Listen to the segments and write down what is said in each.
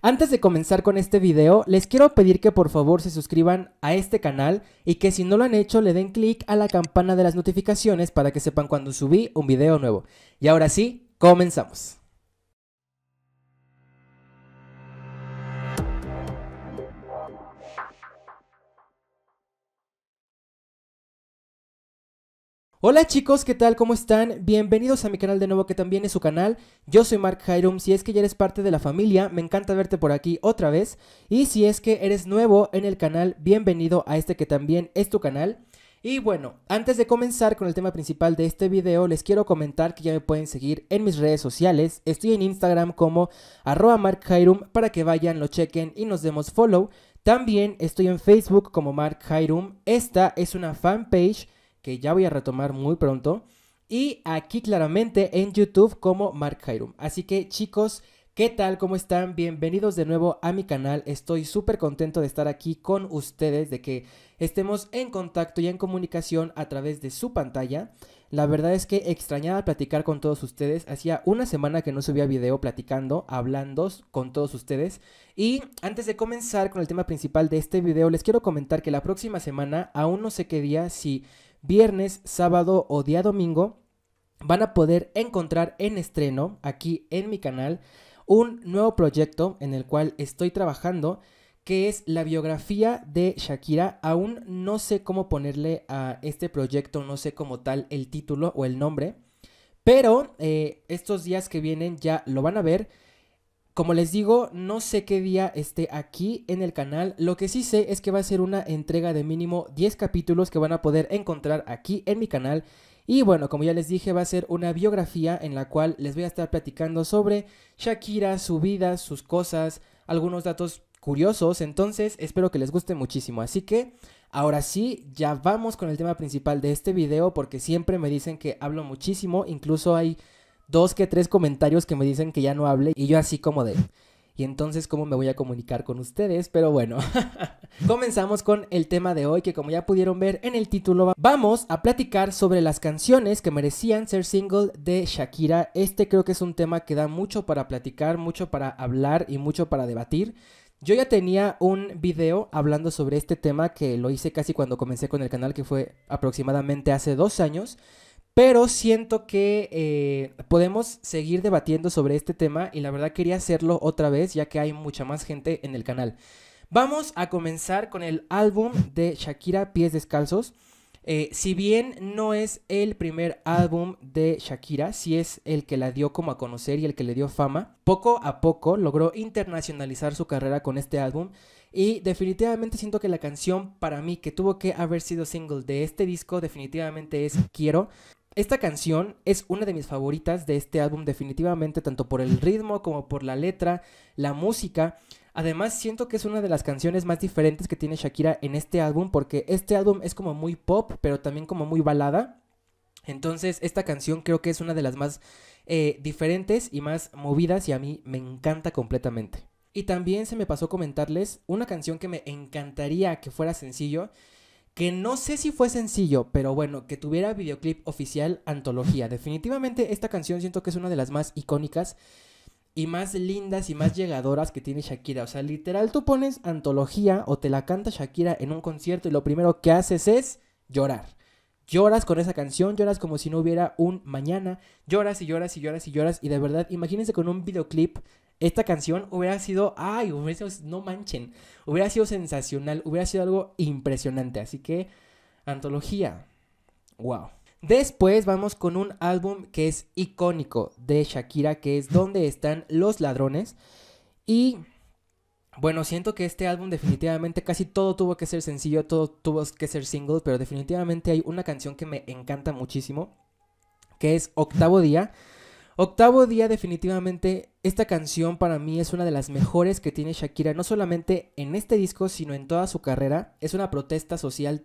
Antes de comenzar con este video, les quiero pedir que por favor se suscriban a este canal y que si no lo han hecho le den click a la campana de las notificaciones para que sepan cuando subí un video nuevo. Y ahora sí, comenzamos. Hola chicos, ¿qué tal? ¿Cómo están? Bienvenidos a mi canal de nuevo que también es su canal. Yo soy Mark Hyrum, si es que ya eres parte de la familia, me encanta verte por aquí otra vez. Y si es que eres nuevo en el canal, bienvenido a este que también es tu canal. Y bueno, antes de comenzar con el tema principal de este video, les quiero comentar que ya me pueden seguir en mis redes sociales. Estoy en Instagram como arroba para que vayan, lo chequen y nos demos follow. También estoy en Facebook como Mark Hyrum. Esta es una fanpage que ya voy a retomar muy pronto. Y aquí claramente en YouTube como Mark Hyrum Así que chicos, ¿Qué tal? ¿Cómo están? Bienvenidos de nuevo a mi canal. Estoy súper contento de estar aquí con ustedes, de que estemos en contacto y en comunicación a través de su pantalla. La verdad es que extrañaba platicar con todos ustedes. Hacía una semana que no subía video platicando, hablando con todos ustedes. Y antes de comenzar con el tema principal de este video, les quiero comentar que la próxima semana, aún no sé qué día, si viernes, sábado o día domingo, van a poder encontrar en estreno aquí en mi canal un nuevo proyecto en el cual estoy trabajando que es la biografía de Shakira. Aún no sé cómo ponerle a este proyecto, no sé cómo tal el título o el nombre, pero eh, estos días que vienen ya lo van a ver. Como les digo, no sé qué día esté aquí en el canal. Lo que sí sé es que va a ser una entrega de mínimo 10 capítulos que van a poder encontrar aquí en mi canal. Y bueno, como ya les dije, va a ser una biografía en la cual les voy a estar platicando sobre Shakira, su vida, sus cosas, algunos datos curiosos. Entonces, espero que les guste muchísimo. Así que, ahora sí, ya vamos con el tema principal de este video porque siempre me dicen que hablo muchísimo, incluso hay dos que tres comentarios que me dicen que ya no hable y yo así como de... Y entonces, ¿cómo me voy a comunicar con ustedes? Pero bueno, comenzamos con el tema de hoy, que como ya pudieron ver en el título, vamos a platicar sobre las canciones que merecían ser single de Shakira. Este creo que es un tema que da mucho para platicar, mucho para hablar y mucho para debatir. Yo ya tenía un video hablando sobre este tema que lo hice casi cuando comencé con el canal, que fue aproximadamente hace dos años. Pero siento que eh, podemos seguir debatiendo sobre este tema y la verdad quería hacerlo otra vez ya que hay mucha más gente en el canal. Vamos a comenzar con el álbum de Shakira Pies Descalzos. Eh, si bien no es el primer álbum de Shakira, sí es el que la dio como a conocer y el que le dio fama, poco a poco logró internacionalizar su carrera con este álbum y definitivamente siento que la canción para mí que tuvo que haber sido single de este disco definitivamente es Quiero. Esta canción es una de mis favoritas de este álbum definitivamente, tanto por el ritmo como por la letra, la música. Además, siento que es una de las canciones más diferentes que tiene Shakira en este álbum, porque este álbum es como muy pop, pero también como muy balada. Entonces, esta canción creo que es una de las más eh, diferentes y más movidas y a mí me encanta completamente. Y también se me pasó comentarles una canción que me encantaría que fuera sencillo, que no sé si fue sencillo, pero bueno, que tuviera videoclip oficial antología. Definitivamente esta canción siento que es una de las más icónicas y más lindas y más llegadoras que tiene Shakira. O sea, literal tú pones antología o te la canta Shakira en un concierto y lo primero que haces es llorar. Lloras con esa canción, lloras como si no hubiera un mañana, lloras y lloras y lloras y lloras y de verdad, imagínense con un videoclip esta canción hubiera sido, ay, no manchen, hubiera sido sensacional, hubiera sido algo impresionante. Así que, antología, wow. Después vamos con un álbum que es icónico de Shakira, que es Donde están los ladrones. Y bueno, siento que este álbum definitivamente casi todo tuvo que ser sencillo, todo tuvo que ser single, pero definitivamente hay una canción que me encanta muchísimo, que es Octavo Día Octavo día definitivamente, esta canción para mí es una de las mejores que tiene Shakira, no solamente en este disco, sino en toda su carrera. Es una protesta social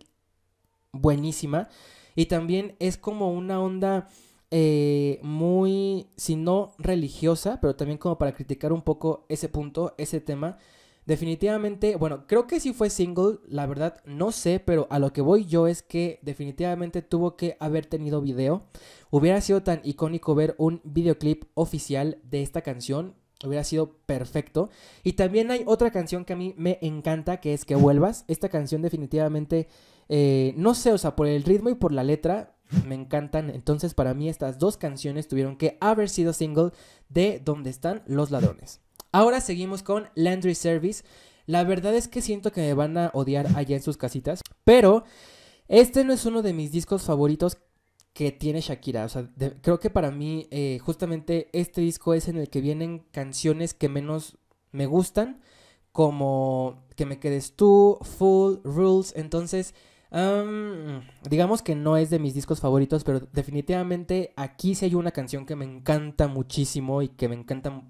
buenísima y también es como una onda eh, muy, si no religiosa, pero también como para criticar un poco ese punto, ese tema. Definitivamente, bueno, creo que si fue single, la verdad no sé, pero a lo que voy yo es que definitivamente tuvo que haber tenido video. Hubiera sido tan icónico ver un videoclip oficial de esta canción, hubiera sido perfecto. Y también hay otra canción que a mí me encanta, que es Que vuelvas. Esta canción definitivamente, eh, no sé, o sea, por el ritmo y por la letra, me encantan. Entonces para mí estas dos canciones tuvieron que haber sido single de Donde están los ladrones. Ahora seguimos con Landry Service. La verdad es que siento que me van a odiar allá en sus casitas, pero este no es uno de mis discos favoritos que tiene Shakira. O sea, creo que para mí eh, justamente este disco es en el que vienen canciones que menos me gustan, como Que me quedes tú, Full, Rules. Entonces, digamos que no es de mis discos favoritos, pero definitivamente aquí sí hay una canción que me encanta muchísimo y que me encanta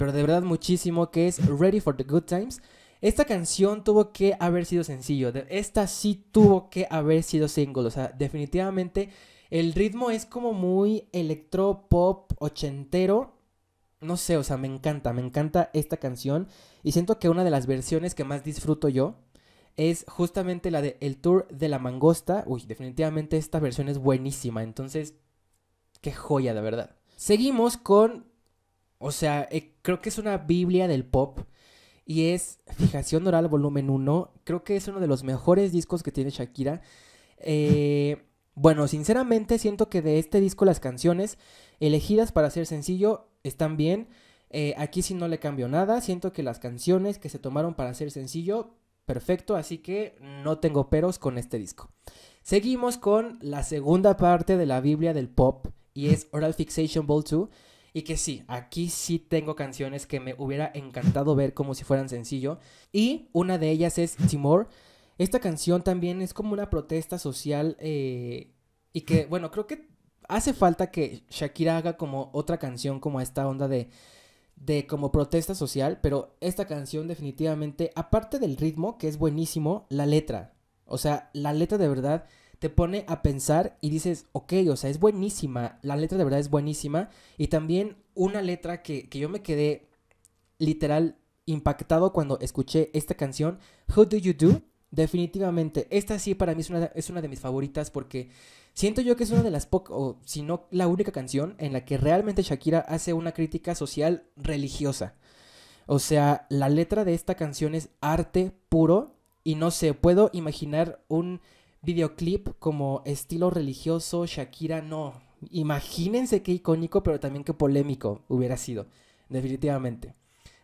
pero de verdad muchísimo, que es Ready for the Good Times. Esta canción tuvo que haber sido sencillo, esta sí tuvo que haber sido single, o sea, definitivamente el ritmo es como muy electro pop ochentero. No sé, o sea, me encanta, me encanta esta canción y siento que una de las versiones que más disfruto yo es justamente la de El Tour de la Mangosta. Uy, definitivamente esta versión es buenísima, entonces qué joya, de verdad. Seguimos con o sea, creo que es una Biblia del pop y es Fijación Oral Volumen 1. Creo que es uno de los mejores discos que tiene Shakira. Eh, bueno, sinceramente siento que de este disco las canciones elegidas para ser sencillo están bien. Eh, aquí sí no le cambio nada. Siento que las canciones que se tomaron para ser sencillo, perfecto. Así que no tengo peros con este disco. Seguimos con la segunda parte de la Biblia del pop y es Oral Fixation Ball 2 y que sí, aquí sí tengo canciones que me hubiera encantado ver como si fueran sencillo. Y una de ellas es Timor. Esta canción también es como una protesta social eh, y que, bueno, creo que hace falta que Shakira haga como otra canción como esta onda de de como protesta social, pero esta canción definitivamente, aparte del ritmo, que es buenísimo, la letra. O sea, la letra de verdad te pone a pensar y dices, ok, o sea, es buenísima, la letra de verdad es buenísima. Y también una letra que, yo me quedé literal impactado cuando escuché esta canción, Who Do You Do? Definitivamente, esta sí para mí es una, es una de mis favoritas porque siento yo que es una de las pocas, o si no la única canción en la que realmente Shakira hace una crítica social religiosa. O sea, la letra de esta canción es arte puro y no sé, puedo imaginar un videoclip como estilo religioso, Shakira, no. Imagínense qué icónico, pero también qué polémico hubiera sido, definitivamente.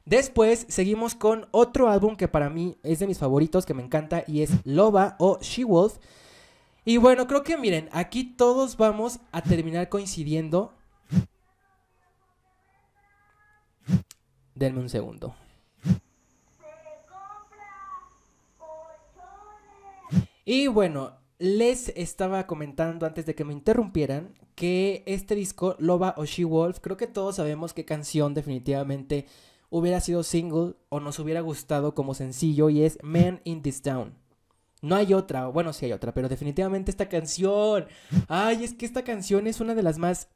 Después seguimos con otro álbum que para mí es de mis favoritos, que me encanta, y es Loba o She-Wolf. Y bueno, creo que miren, aquí todos vamos a terminar coincidiendo. Denme un segundo. Y bueno, les estaba comentando antes de que me interrumpieran que este disco, Loba o She Wolf, creo que todos sabemos qué canción definitivamente hubiera sido single o nos hubiera gustado como sencillo y es Man in This Town. No hay otra, bueno, sí hay otra, pero definitivamente esta canción. Ay, es que esta canción es una de las más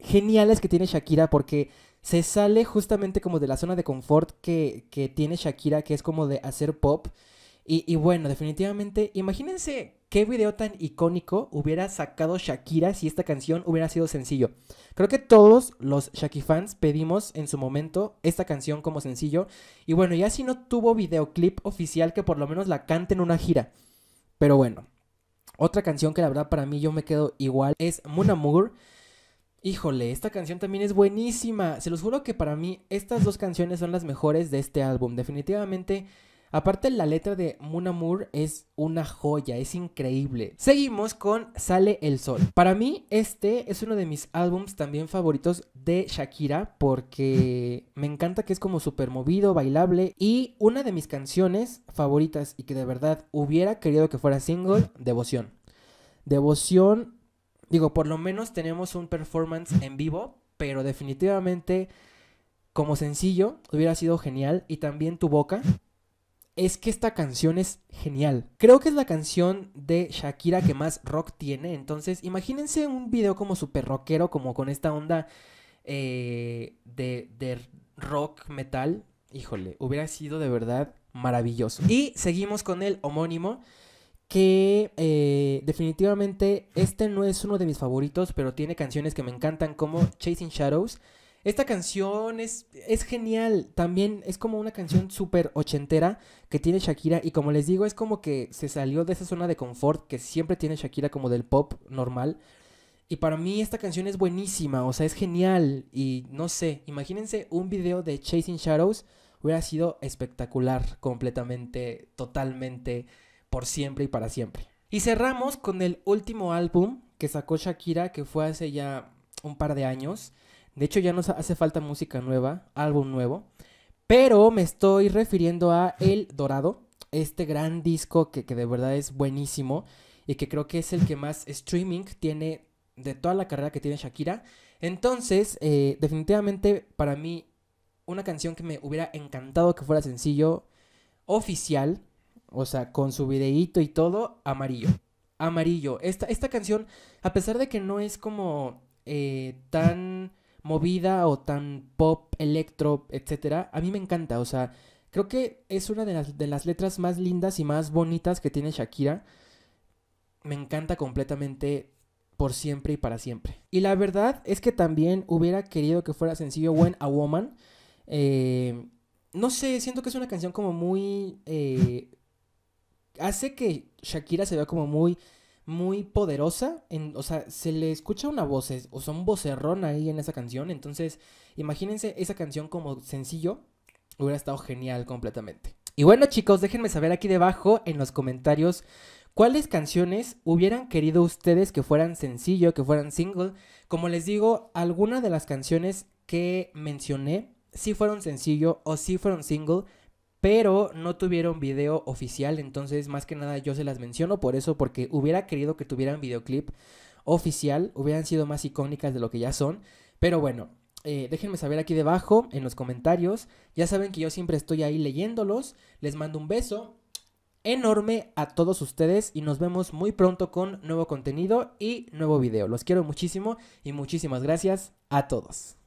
geniales que tiene Shakira porque se sale justamente como de la zona de confort que, que tiene Shakira, que es como de hacer pop y, bueno, definitivamente, imagínense qué video tan icónico hubiera sacado Shakira si esta canción hubiera sido sencillo. Creo que todos los Shaki fans pedimos en su momento esta canción como sencillo. Y bueno, ya si no tuvo videoclip oficial que por lo menos la cante en una gira. Pero bueno, otra canción que la verdad para mí yo me quedo igual es Moon Amour. Híjole, esta canción también es buenísima. Se los juro que para mí estas dos canciones son las mejores de este álbum. Definitivamente Aparte, la letra de Moon es una joya, es increíble. Seguimos con Sale el Sol. Para mí, este es uno de mis álbums también favoritos de Shakira porque me encanta que es como súper movido, bailable y una de mis canciones favoritas y que de verdad hubiera querido que fuera single, Devoción. Devoción, digo, por lo menos tenemos un performance en vivo, pero definitivamente como sencillo hubiera sido genial y también tu boca es que esta canción es genial. Creo que es la canción de Shakira que más rock tiene. Entonces, imagínense un video como super rockero, como con esta onda eh, de, rock metal. Híjole, hubiera sido de verdad maravilloso. Y seguimos con el homónimo que eh, definitivamente este no es uno de mis favoritos, pero tiene canciones que me encantan como Chasing Shadows, esta canción es, es genial. También es como una canción súper ochentera que tiene Shakira. Y como les digo, es como que se salió de esa zona de confort que siempre tiene Shakira como del pop normal. Y para mí esta canción es buenísima, o sea, es genial. Y no sé, imagínense un video de Chasing Shadows. Hubiera sido espectacular, completamente, totalmente, por siempre y para siempre. Y cerramos con el último álbum que sacó Shakira, que fue hace ya un par de años. De hecho, ya nos hace falta música nueva, álbum nuevo. Pero me estoy refiriendo a El Dorado, este gran disco que, que de verdad es buenísimo y que creo que es el que más streaming tiene de toda la carrera que tiene Shakira. Entonces, eh, definitivamente para mí, una canción que me hubiera encantado que fuera sencillo, oficial, o sea, con su videíto y todo, amarillo. Amarillo. Esta, esta canción, a pesar de que no es como eh, tan movida o tan pop, electro, etcétera, a mí me encanta, o sea, creo que es una de las, letras más lindas y más bonitas que tiene Shakira. Me encanta completamente por siempre y para siempre. Y la verdad es que también hubiera querido que fuera sencillo When a Woman. Eh, no sé, siento que es una canción como muy... Eh, hace que Shakira se vea como muy muy poderosa. En, o sea, se le escucha una voz, o sea, un vocerrón ahí en esa canción. Entonces, imagínense esa canción como sencillo. Hubiera estado genial completamente. Y bueno, chicos, déjenme saber aquí debajo en los comentarios ¿Cuáles canciones hubieran querido ustedes que fueran sencillo, que fueran single? Como les digo, algunas de las canciones que mencioné si fueron sencillo o si fueron single pero no tuvieron video oficial, entonces más que nada yo se las menciono por eso, porque hubiera querido que tuvieran videoclip oficial, hubieran sido más icónicas de lo que ya son, pero bueno, eh, déjenme saber aquí debajo en los comentarios, ya saben que yo siempre estoy ahí leyéndolos, les mando un beso enorme a todos ustedes y nos vemos muy pronto con nuevo contenido y nuevo video, los quiero muchísimo y muchísimas gracias a todos.